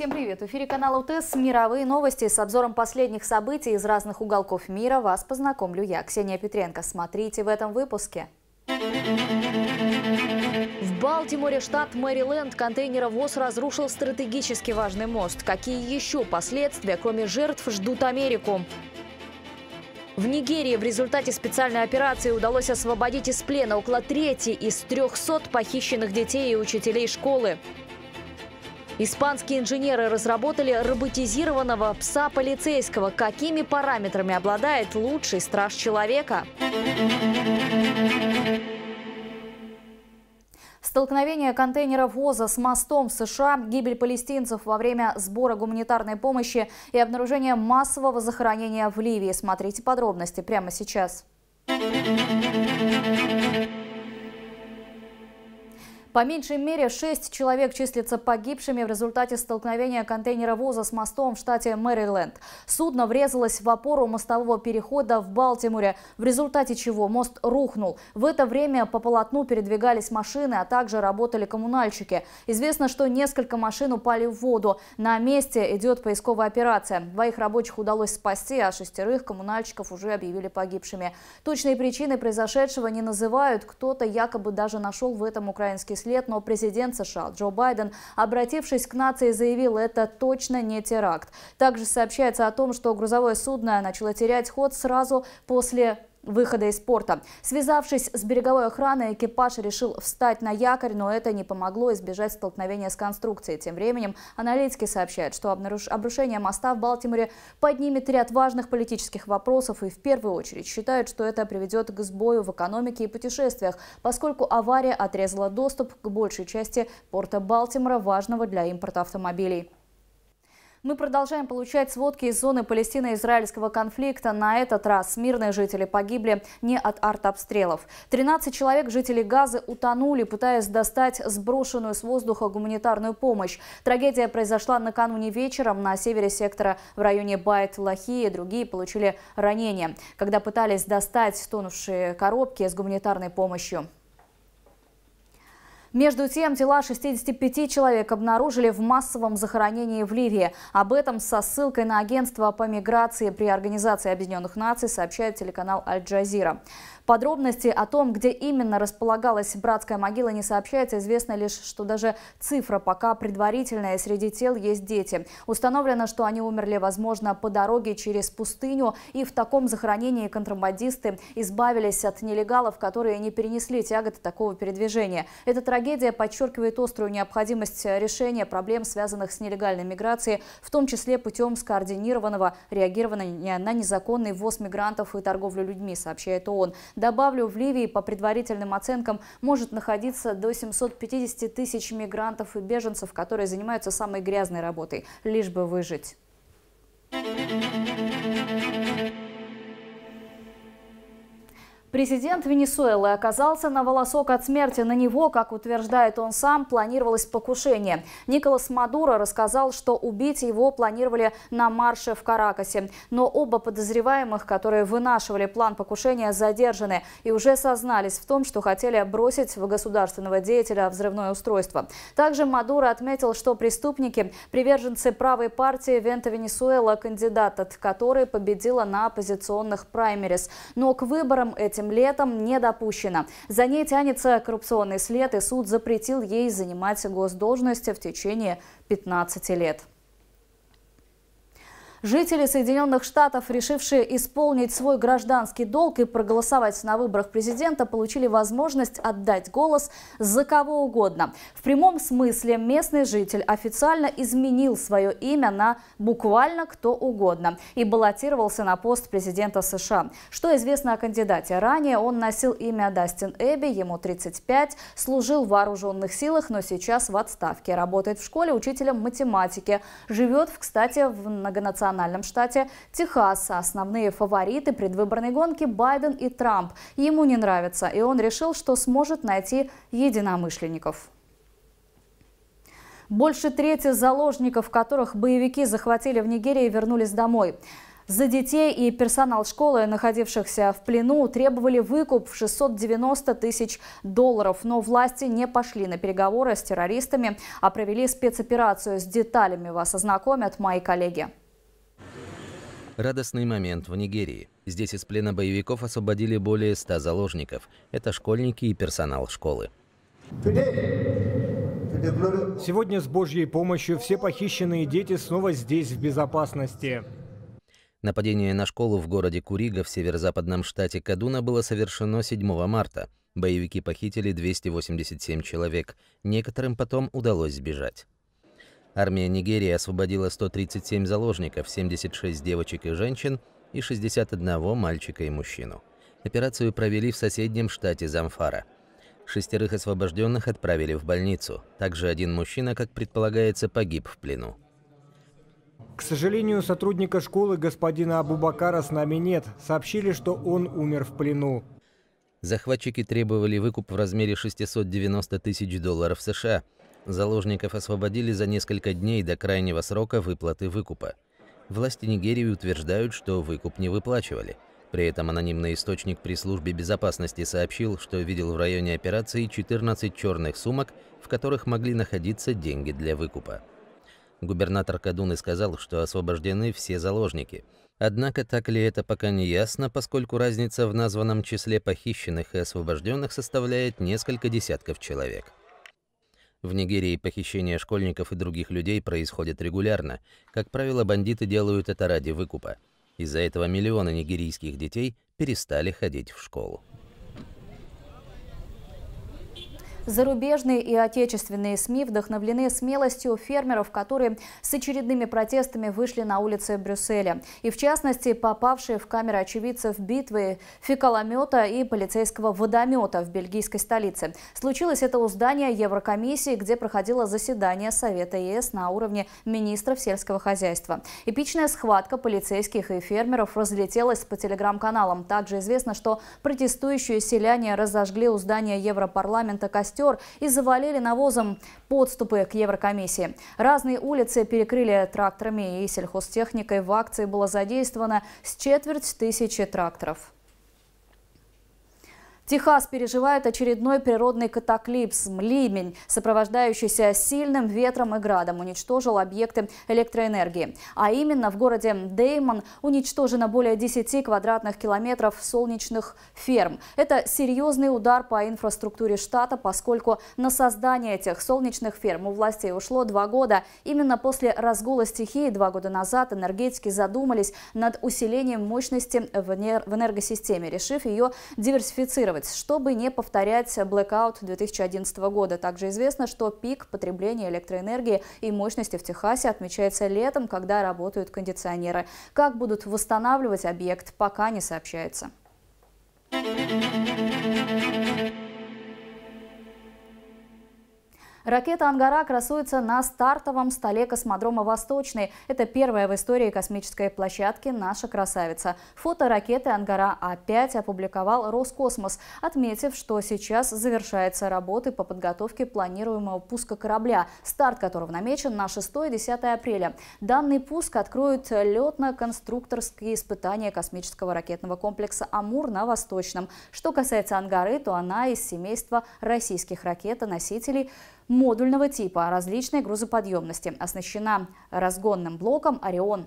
Всем привет! В эфире канал УТС «Мировые новости». С обзором последних событий из разных уголков мира вас познакомлю я, Ксения Петренко. Смотрите в этом выпуске. В Балтиморе, штат Мэриленд, контейнеровоз разрушил стратегически важный мост. Какие еще последствия, кроме жертв, ждут Америку? В Нигерии в результате специальной операции удалось освободить из плена около трети из 300 похищенных детей и учителей школы. Испанские инженеры разработали роботизированного пса полицейского. Какими параметрами обладает лучший страж человека? Столкновение контейнера ВОЗа с мостом в США, гибель палестинцев во время сбора гуманитарной помощи и обнаружение массового захоронения в Ливии. Смотрите подробности прямо сейчас. Thank you. По меньшей мере, шесть человек числятся погибшими в результате столкновения контейнера ВОЗа с мостом в штате Мэриленд. Судно врезалось в опору мостового перехода в Балтиморе, в результате чего мост рухнул. В это время по полотну передвигались машины, а также работали коммунальщики. Известно, что несколько машин упали в воду. На месте идет поисковая операция. Двоих рабочих удалось спасти, а шестерых коммунальщиков уже объявили погибшими. Точные причины произошедшего не называют. Кто-то якобы даже нашел в этом украинский 36 лет, но президент США Джо Байден, обратившись к нации, заявил, это точно не теракт. Также сообщается о том, что грузовое судно начало терять ход сразу после выхода из порта. Связавшись с береговой охраной, экипаж решил встать на якорь, но это не помогло избежать столкновения с конструкцией. Тем временем аналитики сообщают, что обрушение моста в Балтиморе поднимет ряд важных политических вопросов и в первую очередь считают, что это приведет к сбою в экономике и путешествиях, поскольку авария отрезала доступ к большей части порта Балтимора, важного для импорта автомобилей. Мы продолжаем получать сводки из зоны Палестино-Израильского конфликта. На этот раз мирные жители погибли не от артобстрелов. 13 человек, жители Газы, утонули, пытаясь достать сброшенную с воздуха гуманитарную помощь. Трагедия произошла накануне вечером на севере сектора в районе Байт-Лахи. Другие получили ранения, когда пытались достать тонувшие коробки с гуманитарной помощью. Между тем, тела 65 человек обнаружили в массовом захоронении в Ливии. Об этом со ссылкой на агентство по миграции при Организации Объединенных Наций сообщает телеканал Аль-Джазира. Подробности о том, где именно располагалась братская могила, не сообщается. Известно лишь, что даже цифра пока предварительная. Среди тел есть дети. Установлено, что они умерли, возможно, по дороге через пустыню. И в таком захоронении контрабандисты избавились от нелегалов, которые не перенесли тяготы такого передвижения. Эта трагедия подчеркивает острую необходимость решения проблем, связанных с нелегальной миграцией, в том числе путем скоординированного реагирования на незаконный ввоз мигрантов и торговлю людьми, сообщает ООН. Добавлю, в Ливии, по предварительным оценкам, может находиться до 750 тысяч мигрантов и беженцев, которые занимаются самой грязной работой, лишь бы выжить. Президент Венесуэлы оказался на волосок от смерти. На него, как утверждает он сам, планировалось покушение. Николас Мадуро рассказал, что убить его планировали на марше в Каракасе. Но оба подозреваемых, которые вынашивали план покушения, задержаны и уже сознались в том, что хотели бросить в государственного деятеля взрывное устройство. Также Мадуро отметил, что преступники – приверженцы правой партии Вента Венесуэла, кандидат от которой победила на оппозиционных праймерис. Но к выборам эти этим летом не допущена. За ней тянется коррупционный след, и суд запретил ей занимать госдолжности в течение 15 лет. Жители Соединенных Штатов, решившие исполнить свой гражданский долг и проголосовать на выборах президента, получили возможность отдать голос за кого угодно. В прямом смысле местный житель официально изменил свое имя на буквально кто угодно и баллотировался на пост президента США. Что известно о кандидате? Ранее он носил имя Дастин Эбби, ему 35, служил в вооруженных силах, но сейчас в отставке. Работает в школе учителем математики. Живет, кстати, в многонациональном многонациональном штате Техаса. Основные фавориты предвыборной гонки – Байден и Трамп. Ему не нравится, и он решил, что сможет найти единомышленников. Больше трети заложников, которых боевики захватили в Нигерии, вернулись домой. За детей и персонал школы, находившихся в плену, требовали выкуп в 690 тысяч долларов. Но власти не пошли на переговоры с террористами, а провели спецоперацию. С деталями вас ознакомят мои коллеги. Радостный момент в Нигерии. Здесь из плена боевиков освободили более 100 заложников. Это школьники и персонал школы. Сегодня с Божьей помощью все похищенные дети снова здесь, в безопасности. Нападение на школу в городе Курига в северо-западном штате Кадуна было совершено 7 марта. Боевики похитили 287 человек. Некоторым потом удалось сбежать. Армия Нигерии освободила 137 заложников, 76 девочек и женщин и 61 мальчика и мужчину. Операцию провели в соседнем штате Замфара. Шестерых освобожденных отправили в больницу. Также один мужчина, как предполагается, погиб в плену. К сожалению, сотрудника школы господина Абубакара с нами нет. Сообщили, что он умер в плену. Захватчики требовали выкуп в размере 690 тысяч долларов США – Заложников освободили за несколько дней до крайнего срока выплаты выкупа. Власти Нигерии утверждают, что выкуп не выплачивали. При этом анонимный источник при службе безопасности сообщил, что видел в районе операции 14 черных сумок, в которых могли находиться деньги для выкупа. Губернатор Кадуны сказал, что освобождены все заложники. Однако так ли это пока не ясно, поскольку разница в названном числе похищенных и освобожденных составляет несколько десятков человек. В Нигерии похищение школьников и других людей происходит регулярно. Как правило, бандиты делают это ради выкупа. Из-за этого миллионы нигерийских детей перестали ходить в школу. Зарубежные и отечественные СМИ вдохновлены смелостью фермеров, которые с очередными протестами вышли на улицы Брюсселя. И в частности, попавшие в камеры очевидцев битвы фекаломета и полицейского водомета в бельгийской столице. Случилось это у здания Еврокомиссии, где проходило заседание Совета ЕС на уровне министров сельского хозяйства. Эпичная схватка полицейских и фермеров разлетелась по телеграм-каналам. Также известно, что протестующие селяне разожгли у здания Европарламента костер костер и завалили навозом подступы к Еврокомиссии. Разные улицы перекрыли тракторами и сельхозтехникой. В акции было задействовано с четверть тысячи тракторов. Техас переживает очередной природный катаклизм – ливень, сопровождающийся сильным ветром и градом, уничтожил объекты электроэнергии. А именно в городе Деймон уничтожено более 10 квадратных километров солнечных ферм. Это серьезный удар по инфраструктуре штата, поскольку на создание этих солнечных ферм у властей ушло два года. Именно после разгула стихии два года назад энергетики задумались над усилением мощности в энергосистеме, решив ее диверсифицировать планировать, чтобы не повторять блэкаут 2011 года. Также известно, что пик потребления электроэнергии и мощности в Техасе отмечается летом, когда работают кондиционеры. Как будут восстанавливать объект, пока не сообщается. Thank you. Ракета «Ангара» красуется на стартовом столе космодрома «Восточный». Это первая в истории космической площадки «Наша красавица». Фото ракеты «Ангара» опять опубликовал Роскосмос, отметив, что сейчас завершаются работы по подготовке планируемого пуска корабля, старт которого намечен на 6-10 апреля. Данный пуск откроет летно-конструкторские испытания космического ракетного комплекса «Амур» на Восточном. Что касается «Ангары», то она из семейства российских ракетоносителей модульного типа различной грузоподъемности, оснащена разгонным блоком «Орион».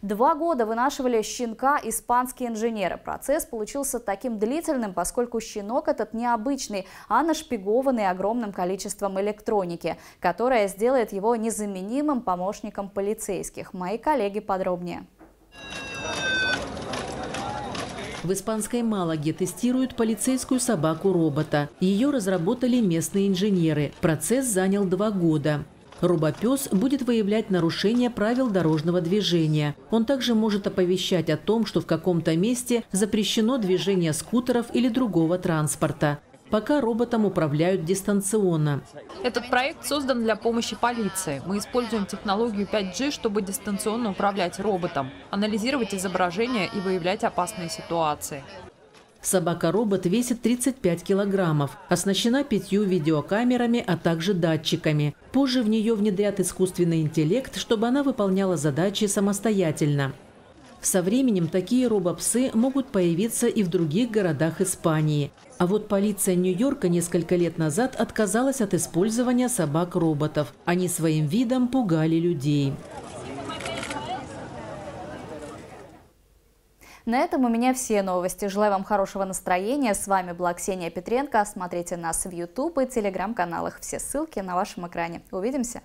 Два года вынашивали щенка испанские инженеры. Процесс получился таким длительным, поскольку щенок этот необычный, а нашпигованный огромным количеством электроники, которая сделает его незаменимым помощником полицейских. Мои коллеги подробнее. В испанской Малаге тестируют полицейскую собаку-робота. Ее разработали местные инженеры. Процесс занял два года. Робопес будет выявлять нарушения правил дорожного движения. Он также может оповещать о том, что в каком-то месте запрещено движение скутеров или другого транспорта. Пока роботом управляют дистанционно. Этот проект создан для помощи полиции. Мы используем технологию 5G, чтобы дистанционно управлять роботом, анализировать изображения и выявлять опасные ситуации. Собака-робот весит 35 килограммов, оснащена пятью видеокамерами, а также датчиками. Позже в нее внедрят искусственный интеллект, чтобы она выполняла задачи самостоятельно. Со временем такие робопсы могут появиться и в других городах Испании. А вот полиция Нью-Йорка несколько лет назад отказалась от использования собак-роботов. Они своим видом пугали людей. На этом у меня все новости. Желаю вам хорошего настроения. С вами была Ксения Петренко. Смотрите нас в YouTube и телеграм-каналах. Все ссылки на вашем экране. Увидимся!